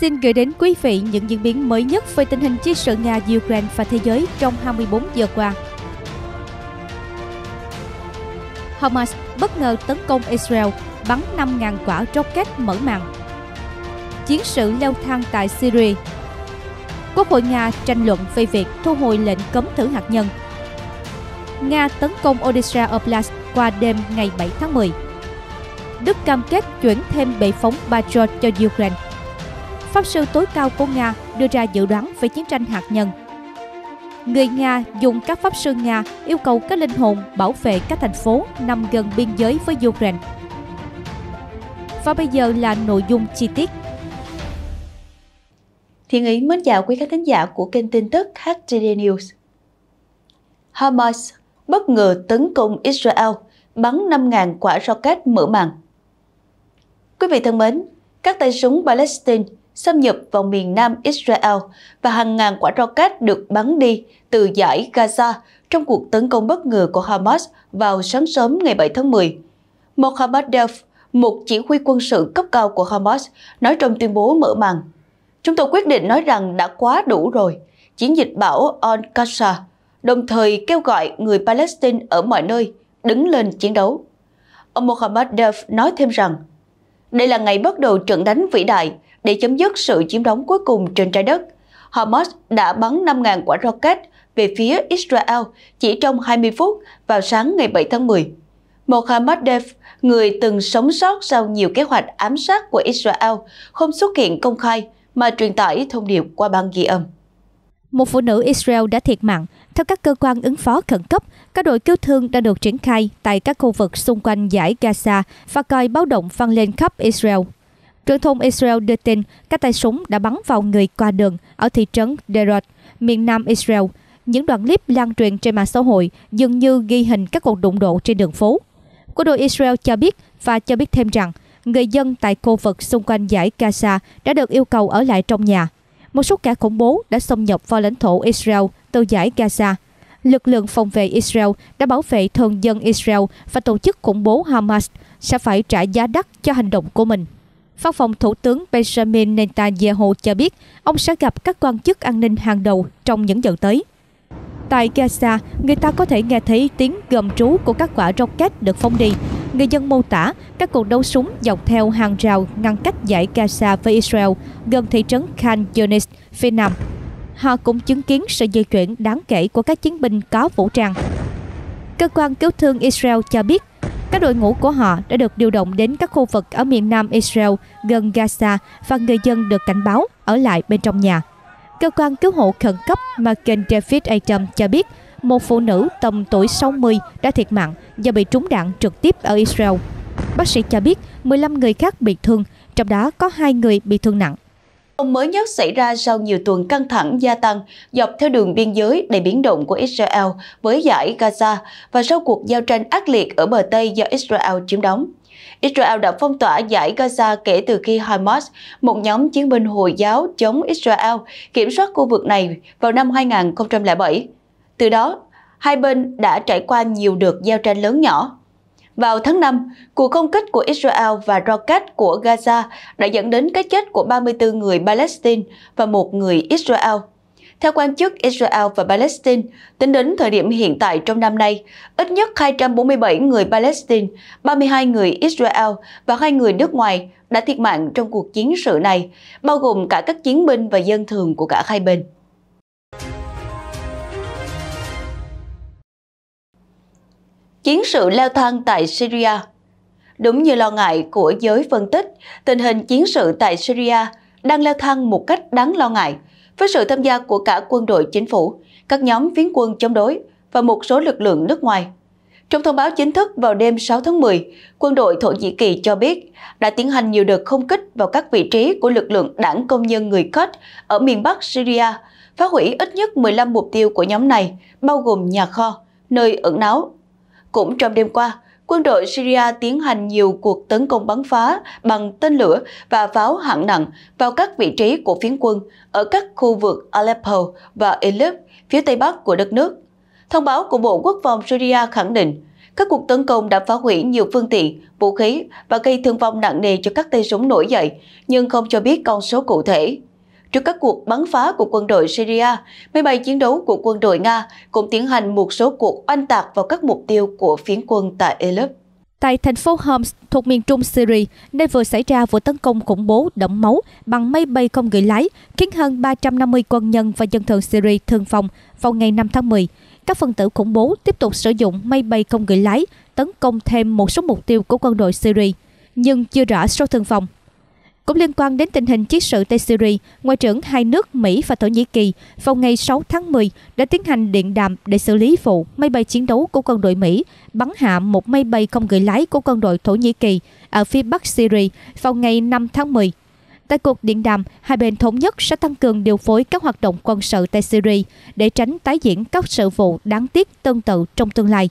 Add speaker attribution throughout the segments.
Speaker 1: xin gửi đến quý vị những diễn biến mới nhất về tình hình chiến sự Nga-Ukraine và thế giới trong 24 giờ qua. Hamas bất ngờ tấn công Israel, bắn 5.000 quả rocket mở màn. Chiến sự leo thang tại Syria. Quốc hội Nga tranh luận về việc thu hồi lệnh cấm thử hạt nhân. Nga tấn công Odessa Oblast qua đêm ngày 7 tháng 10. Đức cam kết chuyển thêm bệ phóng Patriot cho Ukraine. Pháp sư tối cao của Nga đưa ra dự đoán về chiến tranh hạt nhân. Người Nga dùng các pháp sư Nga yêu cầu các linh hồn bảo vệ các thành phố nằm gần biên giới với Ukraine. Và bây giờ là nội dung chi tiết. Thiện Ý mến chào quý khán thính giả của kênh tin
Speaker 2: tức HTD News. Hamas bất ngờ tấn công Israel, bắn 5.000 quả rocket mở màn. Quý vị thân mến, các tay súng Palestine xâm nhập vào miền nam Israel và hàng ngàn quả rocket được bắn đi từ giải Gaza trong cuộc tấn công bất ngờ của Hamas vào sáng sớm ngày 7 tháng 10. Mohammed Delf, một chỉ huy quân sự cấp cao của Hamas, nói trong tuyên bố mở màn. Chúng tôi quyết định nói rằng đã quá đủ rồi. Chiến dịch bão al Gaza". đồng thời kêu gọi người Palestine ở mọi nơi đứng lên chiến đấu. Ông Mohammed Def nói thêm rằng, đây là ngày bắt đầu trận đánh vĩ đại để chấm dứt sự chiếm đóng cuối cùng trên trái đất. Hamas đã bắn 5.000 quả rocket về phía Israel chỉ trong 20 phút vào sáng ngày 7 tháng 10. Mohammed Def, người từng sống sót sau nhiều kế hoạch ám sát của Israel, không xuất hiện công khai mà truyền tải thông điệp qua băng ghi âm. Một phụ
Speaker 1: nữ Israel đã thiệt mạng. Theo các cơ quan ứng phó khẩn cấp, các đội cứu thương đã được triển khai tại các khu vực xung quanh giải Gaza và còi báo động vang lên khắp Israel. Truyền thông Israel đưa tin các tay súng đã bắn vào người qua đường ở thị trấn Derot, miền nam Israel. Những đoạn clip lan truyền trên mạng xã hội dường như ghi hình các cuộc đụng độ trên đường phố. Quân đội Israel cho biết và cho biết thêm rằng người dân tại khu vực xung quanh giải Gaza đã được yêu cầu ở lại trong nhà. Một số kẻ khủng bố đã xâm nhập vào lãnh thổ Israel từ giải Gaza. Lực lượng phòng vệ Israel đã bảo vệ thường dân Israel và tổ chức khủng bố Hamas sẽ phải trả giá đắt cho hành động của mình. Văn phòng Thủ tướng Benjamin Netanyahu cho biết ông sẽ gặp các quan chức an ninh hàng đầu trong những giờ tới. Tại Gaza, người ta có thể nghe thấy tiếng gầm trú của các quả rocket được phóng đi. Người dân mô tả các cuộc đấu súng dọc theo hàng rào ngăn cách giải Gaza với Israel gần thị trấn Khan Yunis, phía nam. Họ cũng chứng kiến sự di chuyển đáng kể của các chiến binh có vũ trang. Cơ quan cứu thương Israel cho biết các đội ngũ của họ đã được điều động đến các khu vực ở miền nam Israel gần Gaza và người dân được cảnh báo ở lại bên trong nhà. Cơ quan cứu hộ khẩn cấp mà David Adam cho biết một phụ nữ tầm tuổi 60 đã thiệt mạng do bị trúng đạn trực tiếp ở Israel. Bác sĩ cho biết 15 người khác bị thương, trong đó có hai người bị thương nặng.
Speaker 2: Ông mới nhất xảy ra sau nhiều tuần căng thẳng gia tăng dọc theo đường biên giới đầy biến động của Israel với giải Gaza và sau cuộc giao tranh ác liệt ở bờ Tây do Israel chiếm đóng. Israel đã phong tỏa giải Gaza kể từ khi Hamas, một nhóm chiến binh Hồi giáo chống Israel, kiểm soát khu vực này vào năm 2007. Từ đó, hai bên đã trải qua nhiều đợt giao tranh lớn nhỏ vào tháng 5, cuộc không kích của Israel và rocket của Gaza đã dẫn đến cái chết của 34 người Palestine và một người Israel. Theo quan chức Israel và Palestine, tính đến thời điểm hiện tại trong năm nay, ít nhất 247 người Palestine, 32 người Israel và hai người nước ngoài đã thiệt mạng trong cuộc chiến sự này, bao gồm cả các chiến binh và dân thường của cả hai bên. chiến sự leo thang tại Syria. Đúng như lo ngại của giới phân tích, tình hình chiến sự tại Syria đang leo thang một cách đáng lo ngại, với sự tham gia của cả quân đội chính phủ, các nhóm phiến quân chống đối và một số lực lượng nước ngoài. Trong thông báo chính thức vào đêm 6 tháng 10, quân đội Thổ Nhĩ Kỳ cho biết đã tiến hành nhiều đợt không kích vào các vị trí của lực lượng đảng công nhân người Kurd ở miền Bắc Syria, phá hủy ít nhất 15 mục tiêu của nhóm này, bao gồm nhà kho, nơi ẩn náu cũng trong đêm qua, quân đội Syria tiến hành nhiều cuộc tấn công bắn phá bằng tên lửa và pháo hạng nặng vào các vị trí của phiến quân ở các khu vực Aleppo và Idlib, phía tây bắc của đất nước. Thông báo của Bộ Quốc phòng Syria khẳng định, các cuộc tấn công đã phá hủy nhiều phương tiện, vũ khí và gây thương vong nặng nề cho các tay súng nổi dậy, nhưng không cho biết con số cụ thể. Trước các cuộc bắn phá của quân đội Syria, máy bay chiến đấu của quân đội Nga cũng tiến hành một số cuộc oanh tạc vào các mục tiêu của phiến quân
Speaker 1: tại Aleppo. Tại thành phố Homs thuộc miền trung Syria, nơi vừa xảy ra vụ tấn công khủng bố đẫm máu bằng máy bay không người lái, khiến hơn 350 quân nhân và dân thường Syria thương vong vào ngày 5 tháng 10. Các phần tử khủng bố tiếp tục sử dụng máy bay không người lái tấn công thêm một số mục tiêu của quân đội Syria, nhưng chưa rõ số thương vong. Cũng liên quan đến tình hình chiến sự tại Syria, Ngoại trưởng hai nước Mỹ và Thổ Nhĩ Kỳ vào ngày 6 tháng 10 đã tiến hành điện đàm để xử lý vụ máy bay chiến đấu của quân đội Mỹ bắn hạ một máy bay không người lái của quân đội Thổ Nhĩ Kỳ ở phía bắc Syria vào ngày 5 tháng 10. Tại cuộc điện đàm, hai bên thống nhất sẽ tăng cường điều phối các hoạt động quân sự tại Syria để tránh tái diễn các sự vụ đáng tiếc tương tự trong tương lai.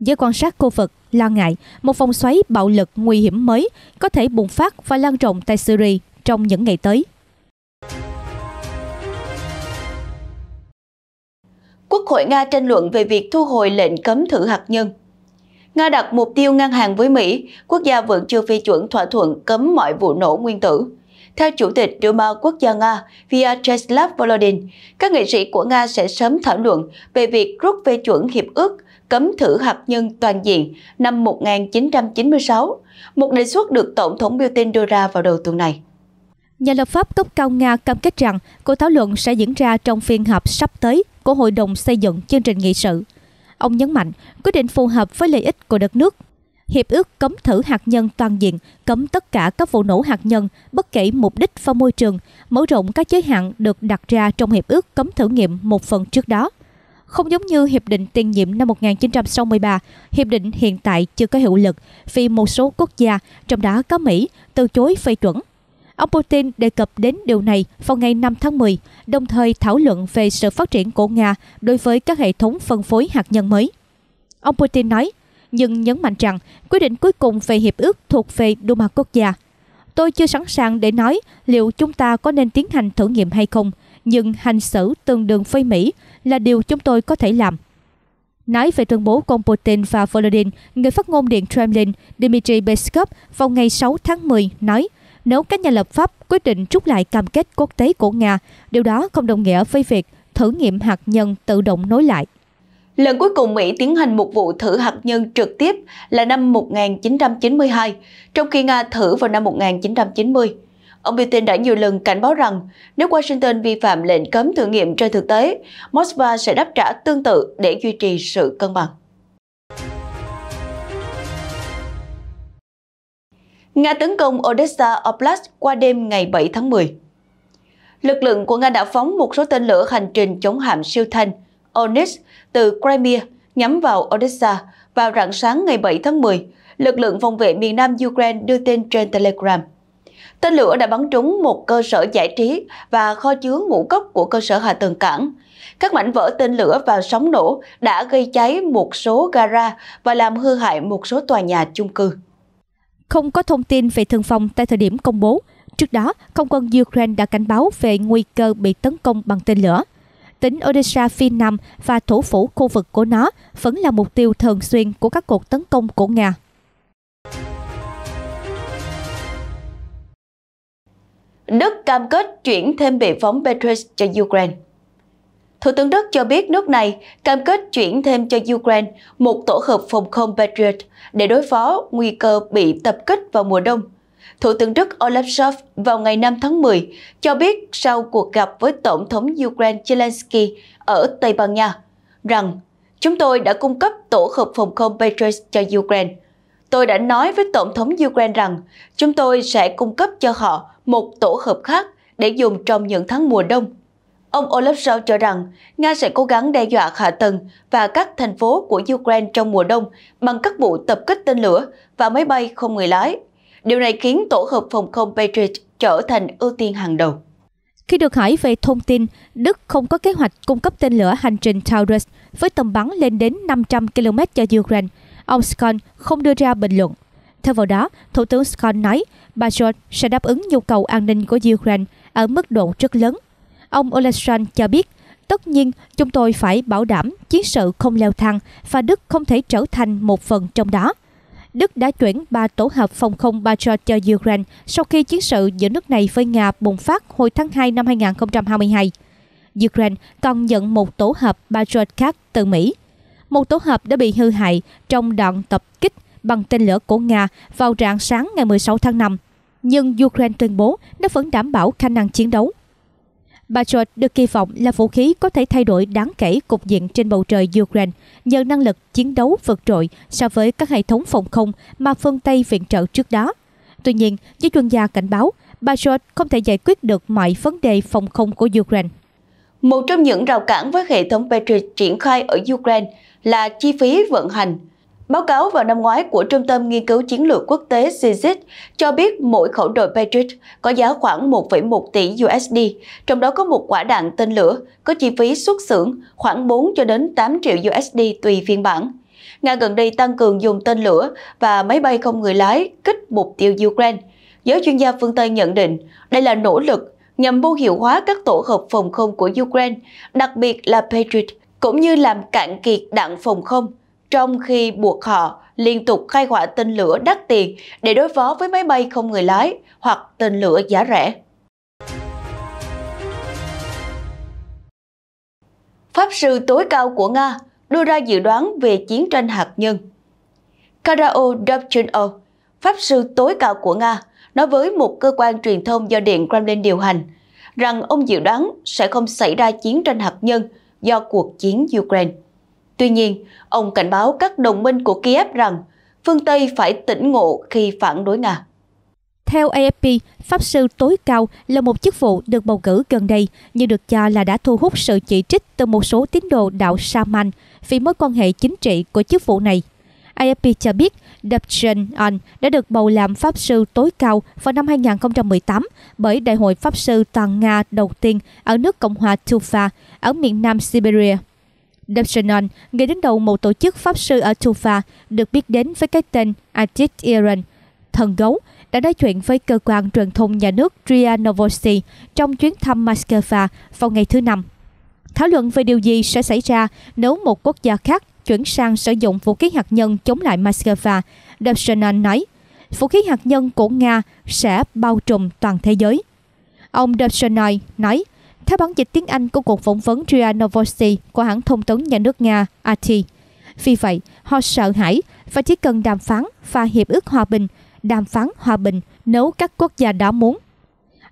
Speaker 1: Giới quan sát khu vực lo ngại một vòng xoáy bạo lực nguy hiểm mới có thể bùng phát và lan rộng tại Syria trong những ngày tới.
Speaker 2: Quốc hội Nga tranh luận về việc thu hồi lệnh cấm thử hạt nhân. Nga đặt mục tiêu ngang hàng với Mỹ, quốc gia vẫn chưa phê chuẩn thỏa thuận cấm mọi vụ nổ nguyên tử. Theo Chủ tịch Duma Quốc gia Nga Vyacheslav Volodin, các nghị sĩ của Nga sẽ sớm thảo luận về việc rút phê chuẩn hiệp ước cấm thử hạt nhân toàn diện năm 1996, một đề xuất được Tổng thống Putin đưa ra vào đầu tuần
Speaker 1: này. Nhà lập pháp cấp cao Nga cam kết rằng cuộc thảo luận sẽ diễn ra trong phiên họp sắp tới của Hội đồng xây dựng chương trình nghị sự. Ông nhấn mạnh quyết định phù hợp với lợi ích của đất nước. Hiệp ước cấm thử hạt nhân toàn diện, cấm tất cả các vụ nổ hạt nhân, bất kể mục đích và môi trường, mở rộng các giới hạn được đặt ra trong Hiệp ước cấm thử nghiệm một phần trước đó. Không giống như Hiệp định tiền nhiệm năm 1963, Hiệp định hiện tại chưa có hiệu lực vì một số quốc gia, trong đó có Mỹ, từ chối phê chuẩn. Ông Putin đề cập đến điều này vào ngày 5 tháng 10, đồng thời thảo luận về sự phát triển của Nga đối với các hệ thống phân phối hạt nhân mới. Ông Putin nói, nhưng nhấn mạnh rằng quyết định cuối cùng về hiệp ước thuộc về Duma quốc gia. Tôi chưa sẵn sàng để nói liệu chúng ta có nên tiến hành thử nghiệm hay không, nhưng hành xử tương đương với Mỹ là điều chúng tôi có thể làm. Nói về tuyên bố của ông Putin và Volodin, người phát ngôn Điện Kremlin Dmitry Peskov vào ngày 6 tháng 10 nói nếu các nhà lập pháp quyết định rút lại cam kết quốc tế của Nga, điều đó không đồng nghĩa với việc thử nghiệm hạt nhân tự động nối lại.
Speaker 2: Lần cuối cùng Mỹ tiến hành một vụ thử hạt nhân trực tiếp là năm 1992, trong khi Nga thử vào năm 1990. Ông Putin đã nhiều lần cảnh báo rằng nếu Washington vi phạm lệnh cấm thử nghiệm trên thực tế, Moscow sẽ đáp trả tương tự để duy trì sự cân bằng. Nga tấn công Odessa Oblast qua đêm ngày 7 tháng 10. Lực lượng của Nga đã phóng một số tên lửa hành trình chống hạm siêu thanh Onyx từ Crimea nhắm vào Odessa vào rạng sáng ngày 7 tháng 10. Lực lượng phòng vệ miền Nam Ukraine đưa tin trên Telegram. Tên lửa đã bắn trúng một cơ sở giải trí và kho chứa ngũ cốc của cơ sở hạ tầng cảng. Các mảnh vỡ tên lửa và sóng nổ đã gây cháy một số gara và làm hư hại một số tòa nhà chung cư. Không
Speaker 1: có thông tin về thương vong tại thời điểm công bố. Trước đó, không quân Ukraine đã cảnh báo về nguy cơ bị tấn công bằng tên lửa. Tỉnh Odessa phía Nam và thủ phủ khu vực của nó vẫn là mục tiêu thường xuyên của các cuộc tấn công của Nga.
Speaker 2: Đức cam kết chuyển thêm bị phóng Patriot cho Ukraine. Thủ tướng Đức cho biết nước này cam kết chuyển thêm cho Ukraine một tổ hợp phòng không Patriot để đối phó nguy cơ bị tập kích vào mùa đông. Thủ tướng Đức Olaf Scholz vào ngày 5 tháng 10 cho biết sau cuộc gặp với Tổng thống Ukraine Zelensky ở Tây Ban Nha rằng chúng tôi đã cung cấp tổ hợp phòng không Patriot cho Ukraine Tôi đã nói với Tổng thống Ukraine rằng chúng tôi sẽ cung cấp cho họ một tổ hợp khác để dùng trong những tháng mùa đông. Ông Olaf Scholz cho rằng Nga sẽ cố gắng đe dọa hạ tầng và các thành phố của Ukraine trong mùa đông bằng các vụ tập kích tên lửa và máy bay không người lái. Điều này khiến tổ hợp phòng không Patriot trở thành ưu tiên hàng đầu.
Speaker 1: Khi được hỏi về thông tin, Đức không có kế hoạch cung cấp tên lửa hành trình Taurus với tầm bắn lên đến 500 km cho Ukraine, ông Scott không đưa ra bình luận. Theo vào đó, Thủ tướng Scott nói bà John sẽ đáp ứng nhu cầu an ninh của Ukraine ở mức độ rất lớn. Ông Oleshan cho biết, tất nhiên chúng tôi phải bảo đảm chiến sự không leo thang và Đức không thể trở thành một phần trong đó. Đức đã chuyển ba tổ hợp phòng không Patriot cho Ukraine sau khi chiến sự giữa nước này với Nga bùng phát hồi tháng 2 năm 2022. Ukraine còn nhận một tổ hợp Patriot khác từ Mỹ một tổ hợp đã bị hư hại trong đoạn tập kích bằng tên lửa của Nga vào rạng sáng ngày 16 tháng 5, nhưng Ukraine tuyên bố nó vẫn đảm bảo khả năng chiến đấu. Patriot được kỳ vọng là vũ khí có thể thay đổi đáng kể cục diện trên bầu trời Ukraine nhờ năng lực chiến đấu vượt trội so với các hệ thống phòng không mà phương Tây viện trợ trước đó. Tuy nhiên, giới chuyên gia cảnh báo, Patriot không thể giải quyết được mọi vấn đề phòng không của Ukraine. Một trong những rào
Speaker 2: cản với hệ thống Patriot triển khai ở Ukraine là chi phí vận hành. Báo cáo vào năm ngoái của Trung tâm Nghiên cứu Chiến lược Quốc tế CISIS cho biết mỗi khẩu đội Patriot có giá khoảng 1,1 tỷ USD, trong đó có một quả đạn tên lửa có chi phí xuất xưởng khoảng 4 cho đến 8 triệu USD tùy phiên bản. Nga gần đây tăng cường dùng tên lửa và máy bay không người lái kích mục tiêu Ukraine. Giới chuyên gia phương Tây nhận định đây là nỗ lực nhằm vô hiệu hóa các tổ hợp phòng không của Ukraine, đặc biệt là Patriot, cũng như làm cạn kiệt đạn phòng không, trong khi buộc họ liên tục khai hỏa tên lửa đắt tiền để đối phó với máy bay không người lái hoặc tên lửa giá rẻ. Pháp sư tối cao của Nga đưa ra dự đoán về chiến tranh hạt nhân. Karao Dabchenko, Pháp sư tối cao của Nga, nói với một cơ quan truyền thông do Điện Kremlin điều hành rằng ông dự đoán sẽ không xảy ra chiến tranh hạt nhân do cuộc chiến Ukraine. Tuy nhiên, ông cảnh báo các đồng minh của Kiev rằng phương Tây phải tỉnh ngộ khi phản đối Nga.
Speaker 1: Theo AFP, Pháp sư tối cao là một chức vụ được bầu cử gần đây, nhưng được cho là đã thu hút sự chỉ trích từ một số tín đồ đạo Saman vì mối quan hệ chính trị của chức vụ này. AFP cho biết Debchen An đã được bầu làm Pháp sư tối cao vào năm 2018 bởi Đại hội Pháp sư toàn Nga đầu tiên ở nước Cộng hòa Tuva ở miền nam Siberia. Debchen người đứng đầu một tổ chức Pháp sư ở Tuva được biết đến với cái tên Atit Iran, thần gấu, đã nói chuyện với cơ quan truyền thông nhà nước Tria Novosti trong chuyến thăm Moscow vào ngày thứ Năm. Thảo luận về điều gì sẽ xảy ra nếu một quốc gia khác chuyển sang sử dụng vũ khí hạt nhân chống lại Moscow, Dobshanan nói, vũ khí hạt nhân của Nga sẽ bao trùm toàn thế giới. Ông Dobshanan nói, theo bản dịch tiếng Anh của cuộc phỏng vấn Ria Novosti của hãng thông tấn nhà nước Nga RT. Vì vậy, họ sợ hãi và chỉ cần đàm phán và hiệp ước hòa bình, đàm phán hòa bình nếu các quốc gia đó muốn.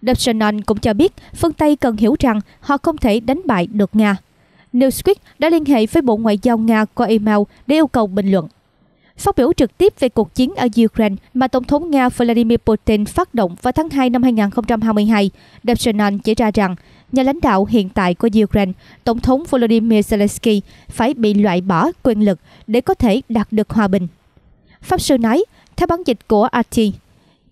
Speaker 1: Dobshanan cũng cho biết phương Tây cần hiểu rằng họ không thể đánh bại được Nga. Newsweek đã liên hệ với Bộ Ngoại giao Nga qua email để yêu cầu bình luận. Phát biểu trực tiếp về cuộc chiến ở Ukraine mà Tổng thống Nga Vladimir Putin phát động vào tháng 2 năm 2022, Debshanan chỉ ra rằng nhà lãnh đạo hiện tại của Ukraine, Tổng thống Volodymyr Zelensky, phải bị loại bỏ quyền lực để có thể đạt được hòa bình. Pháp sư nói, theo bản dịch của RT,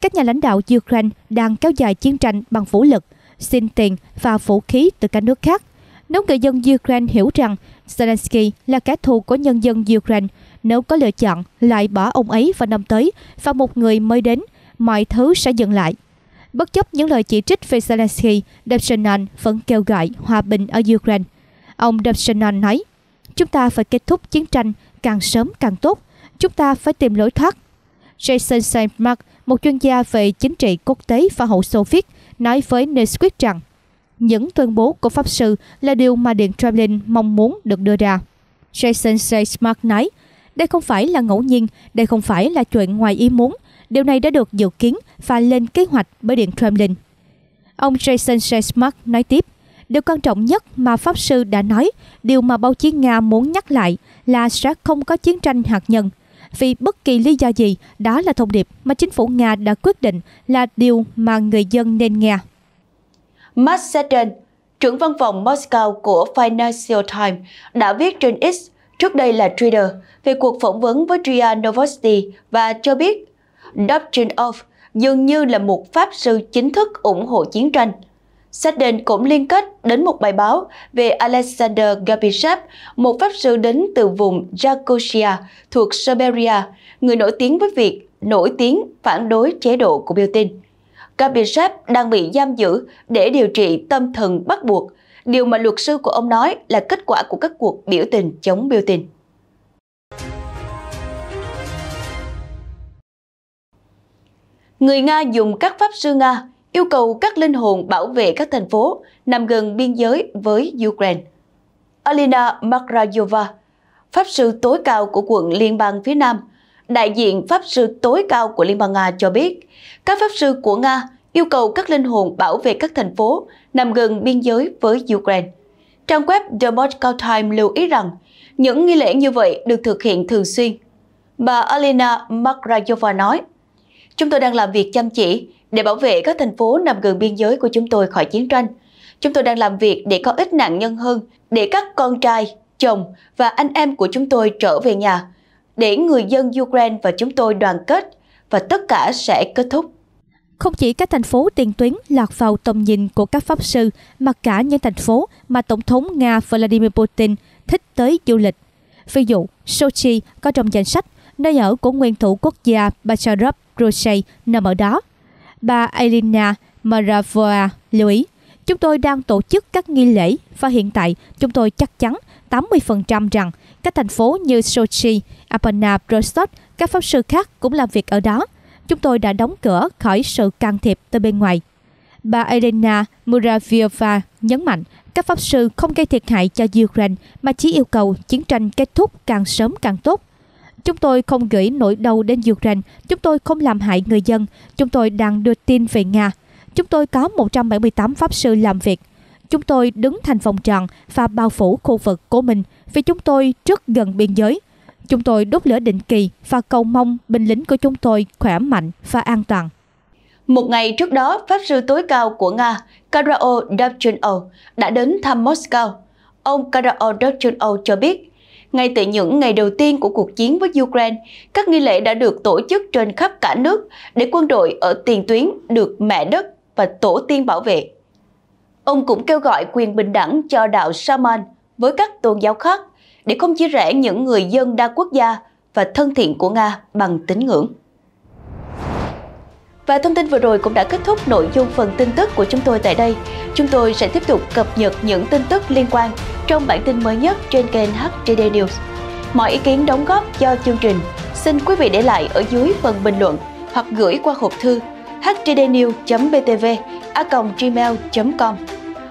Speaker 1: các nhà lãnh đạo Ukraine đang kéo dài chiến tranh bằng vũ lực, xin tiền và vũ khí từ các nước khác nếu người dân Ukraine hiểu rằng Zelensky là kẻ thù của nhân dân Ukraine, nếu có lựa chọn lại bỏ ông ấy vào năm tới và một người mới đến, mọi thứ sẽ dừng lại. Bất chấp những lời chỉ trích về Zelensky, Debshenan vẫn kêu gọi hòa bình ở Ukraine. Ông Debshenan nói, chúng ta phải kết thúc chiến tranh càng sớm càng tốt, chúng ta phải tìm lối thoát. Jason saint một chuyên gia về chính trị quốc tế và hậu Soviet, nói với Newsweek rằng những tuyên bố của Pháp Sư là điều mà Điện Kremlin mong muốn được đưa ra. Jason J. Smart nói, đây không phải là ngẫu nhiên, đây không phải là chuyện ngoài ý muốn. Điều này đã được dự kiến và lên kế hoạch bởi Điện Kremlin. Ông Jason J. Smart nói tiếp, điều quan trọng nhất mà Pháp Sư đã nói, điều mà báo chí Nga muốn nhắc lại là sẽ không có chiến tranh hạt nhân. Vì bất kỳ lý do gì, đó là thông điệp mà chính phủ Nga đã quyết định là điều mà người dân nên nghe. Matt Seddon,
Speaker 2: trưởng văn phòng Moscow của Financial Times, đã viết trên X, trước đây là Twitter, về cuộc phỏng vấn với Ria Novosti và cho biết Dobchinov dường như là một pháp sư chính thức ủng hộ chiến tranh. Seddon cũng liên kết đến một bài báo về Alexander Gapishev, một pháp sư đến từ vùng Yakutia thuộc Siberia, người nổi tiếng với việc nổi tiếng phản đối chế độ của Putin. Kabirsev đang bị giam giữ để điều trị tâm thần bắt buộc. Điều mà luật sư của ông nói là kết quả của các cuộc biểu tình chống biểu tình. Người Nga dùng các pháp sư Nga yêu cầu các linh hồn bảo vệ các thành phố nằm gần biên giới với Ukraine. Alina Makrayova, pháp sư tối cao của quận Liên bang phía Nam, đại diện pháp sư tối cao của Liên bang Nga cho biết các pháp sư của Nga yêu cầu các linh hồn bảo vệ các thành phố nằm gần biên giới với Ukraine. Trang web The Moscow Times lưu ý rằng những nghi lễ như vậy được thực hiện thường xuyên. Bà Alina Makrayova nói, Chúng tôi đang làm việc chăm chỉ để bảo vệ các thành phố nằm gần biên giới của chúng tôi khỏi chiến tranh. Chúng tôi đang làm việc để có ít nạn nhân hơn, để các con trai, chồng và anh em của chúng tôi trở về nhà, để người dân Ukraine và chúng tôi đoàn kết và tất cả sẽ kết thúc.
Speaker 1: Không chỉ các thành phố tiền tuyến lọt vào tầm nhìn của các pháp sư mà cả những thành phố mà Tổng thống Nga Vladimir Putin thích tới du lịch. Ví dụ, Sochi có trong danh sách nơi ở của nguyên thủ quốc gia Bacharov Grosey nằm ở đó. Bà elena Maravoa lưu ý, chúng tôi đang tổ chức các nghi lễ và hiện tại chúng tôi chắc chắn 80% rằng các thành phố như Sochi, Apana, Rostov, các pháp sư khác cũng làm việc ở đó chúng tôi đã đóng cửa khỏi sự can thiệp từ bên ngoài. Bà Elena Muraviova nhấn mạnh các pháp sư không gây thiệt hại cho Ukraine mà chỉ yêu cầu chiến tranh kết thúc càng sớm càng tốt. Chúng tôi không gửi nỗi đau đến Ukraine, chúng tôi không làm hại người dân, chúng tôi đang đưa tin về Nga. Chúng tôi có 178 pháp sư làm việc. Chúng tôi đứng thành vòng tròn và bao phủ khu vực của mình vì chúng tôi rất gần biên giới – Chúng tôi đốt lửa định kỳ và cầu mong binh lính của chúng tôi khỏe mạnh và an toàn. Một
Speaker 2: ngày trước đó, Pháp sư tối cao của Nga, Karao Davchenko, đã đến thăm Moscow. Ông Karao Davchenko cho biết, ngay từ những ngày đầu tiên của cuộc chiến với Ukraine, các nghi lễ đã được tổ chức trên khắp cả nước để quân đội ở tiền tuyến được mẹ đất và tổ tiên bảo vệ. Ông cũng kêu gọi quyền bình đẳng cho đạo Saman với các tôn giáo khác để không chia rẽ những người dân đa quốc gia và thân thiện của Nga bằng tín ngưỡng. Và thông tin vừa rồi cũng đã kết thúc nội dung phần tin tức của chúng tôi tại đây. Chúng tôi sẽ tiếp tục cập nhật những tin tức liên quan trong bản tin mới nhất trên kênh HJD News. Mọi ý kiến đóng góp cho chương trình xin quý vị để lại ở dưới phần bình luận hoặc gửi qua hộp thư htdnews.btv a gmail.com